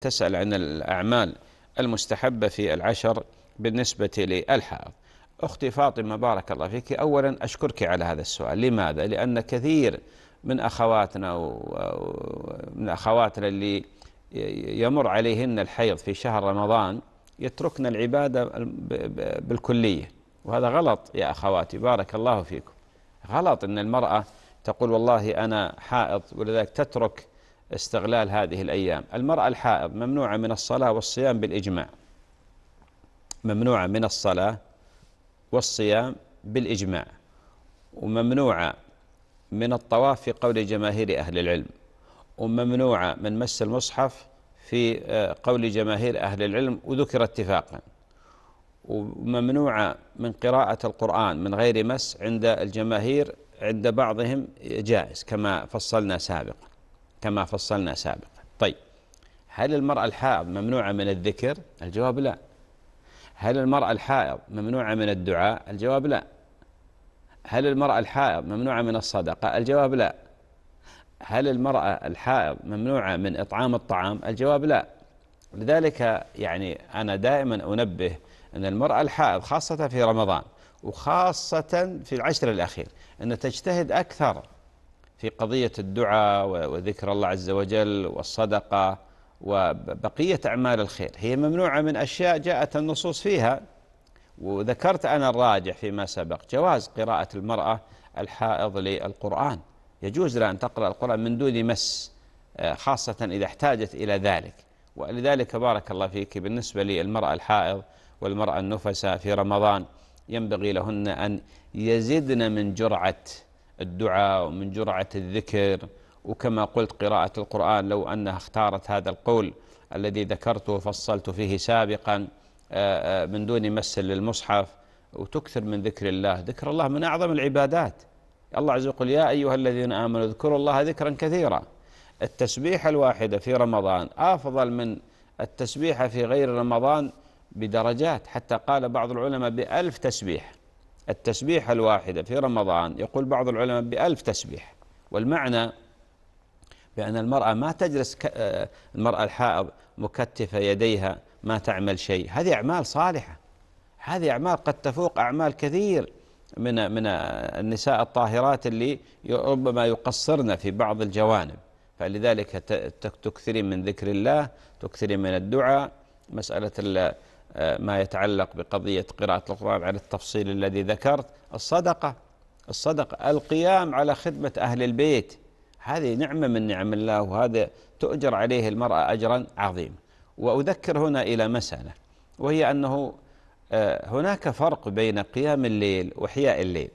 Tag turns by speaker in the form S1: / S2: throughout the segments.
S1: تسأل عن الأعمال المستحبة في العشر بالنسبة للحائض أختي فاطمة بارك الله فيك أولا أشكرك على هذا السؤال لماذا؟ لأن كثير من أخواتنا ومن أخواتنا اللي يمر عليهن الحيض في شهر رمضان يتركن العبادة بالكلية وهذا غلط يا أخواتي بارك الله فيكم غلط أن المرأة تقول والله أنا حائض ولذلك تترك استغلال هذه الأيام المرأة الحائض ممنوعة من الصلاة والصيام بالإجماع ممنوعة من الصلاة والصيام بالإجماع وممنوعة من الطواف في قول جماهير أهل العلم وممنوعة من مس المصحف في آه، قول جماهير أهل العلم وذكر اتفاقا وممنوعة من قراءة القرآن من غير مس عند الجماهير عند بعضهم جائز كما فصلنا سابقا كما فصلنا سابقا طيب هل المرأة الحائض ممنوعة من الذكر الجواب لا هل المرأة الحائض ممنوعة من الدعاء الجواب لا هل المرأة الحائض ممنوعة من الصدقة الجواب لا هل المرأة الحائض ممنوعة من إطعام الطعام الجواب لا لذلك يعني أنا دائما أنبه أن المرأة الحائض خاصة في رمضان وخاصة في العشر الأخير أن تجتهد أكثر في قضية الدعاء وذكر الله عز وجل والصدقة وبقية أعمال الخير هي ممنوعة من أشياء جاءت النصوص فيها وذكرت أنا الراجح فيما سبق جواز قراءة المرأة الحائض للقرآن يجوز لها أن تقرأ القرآن من دون مس آه، خاصة إذا احتاجت إلى ذلك ولذلك بارك الله فيك بالنسبة للمرأة الحائض والمرأة النفسة في رمضان ينبغي لهن أن يزدن من جرعة الدعاء ومن جرعة الذكر وكما قلت قراءة القرآن لو أنها اختارت هذا القول الذي ذكرته فصلت فيه سابقا آه، آه، من دون مس للمصحف وتكثر من ذكر الله ذكر الله من أعظم العبادات الله عز وجل يا أيها الذين آمنوا اذكروا الله ذكرا كثيرا التسبيحة الواحدة في رمضان أفضل من التسبيحة في غير رمضان بدرجات حتى قال بعض العلماء بألف تسبيح التسبيحة الواحدة في رمضان يقول بعض العلماء بألف تسبيح والمعنى بأن المرأة ما تجلس آه، المرأة الحائض مكتفة يديها ما تعمل شيء هذه أعمال صالحة هذه أعمال قد تفوق أعمال كثير من من آه، النساء الطاهرات اللي ربما يقصرن في بعض الجوانب فلذلك تكثرين من ذكر الله تكثرين من الدعاء مسألة ما يتعلق بقضية قراءة القرآن على التفصيل الذي ذكرت الصدقة الصدقة القيام على خدمة أهل البيت هذه نعمة من نعم الله وهذا تؤجر عليه المرأة أجرا عظيما وأذكر هنا إلى مسألة وهي أنه آه، هناك فرق بين قيام الليل وحياء الليل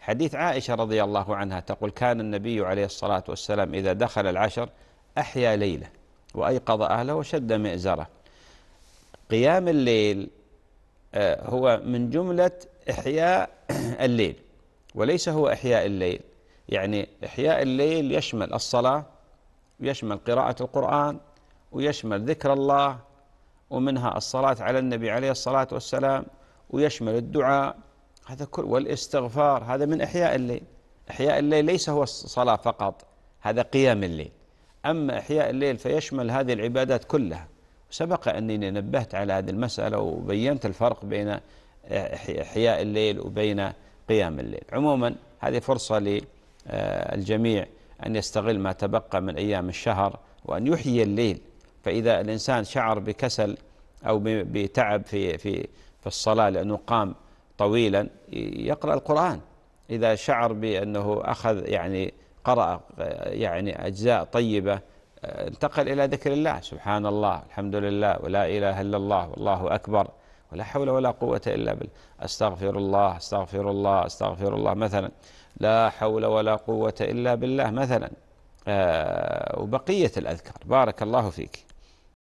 S1: حديث عائشة رضي الله عنها تقول كان النبي عليه الصلاة والسلام إذا دخل العشر أحيا ليله وأيقظ أهله وشد مئزره قيام الليل آه، هو من جملة إحياء الليل وليس هو إحياء الليل يعني إحياء الليل يشمل الصلاة ويشمل قراءة القرآن ويشمل ذكر الله ومنها الصلاة على النبي عليه الصلاة والسلام ويشمل الدعاء هذا كل والاستغفار هذا من إحياء الليل إحياء الليل ليس هو الصلاة فقط هذا قيام الليل أما إحياء الليل فيشمل هذه العبادات كلها سبق أنني نبهت على هذه المسألة وبينت الفرق بين إحياء الليل وبين قيام الليل عموما هذه فرصة للجميع أن يستغل ما تبقى من أيام الشهر وأن يحيي الليل فإذا الإنسان شعر بكسل أو بتعب في في في الصلاة لأنه قام طويلا يقرأ القرآن إذا شعر بأنه أخذ يعني قرأ يعني أجزاء طيبة انتقل إلى ذكر الله سبحان الله الحمد لله ولا إله إلا الله والله أكبر ولا حول ولا قوة إلا بالله أستغفر الله أستغفر الله أستغفر الله مثلا لا حول ولا قوة إلا بالله مثلا آه، وبقية الأذكار بارك الله فيك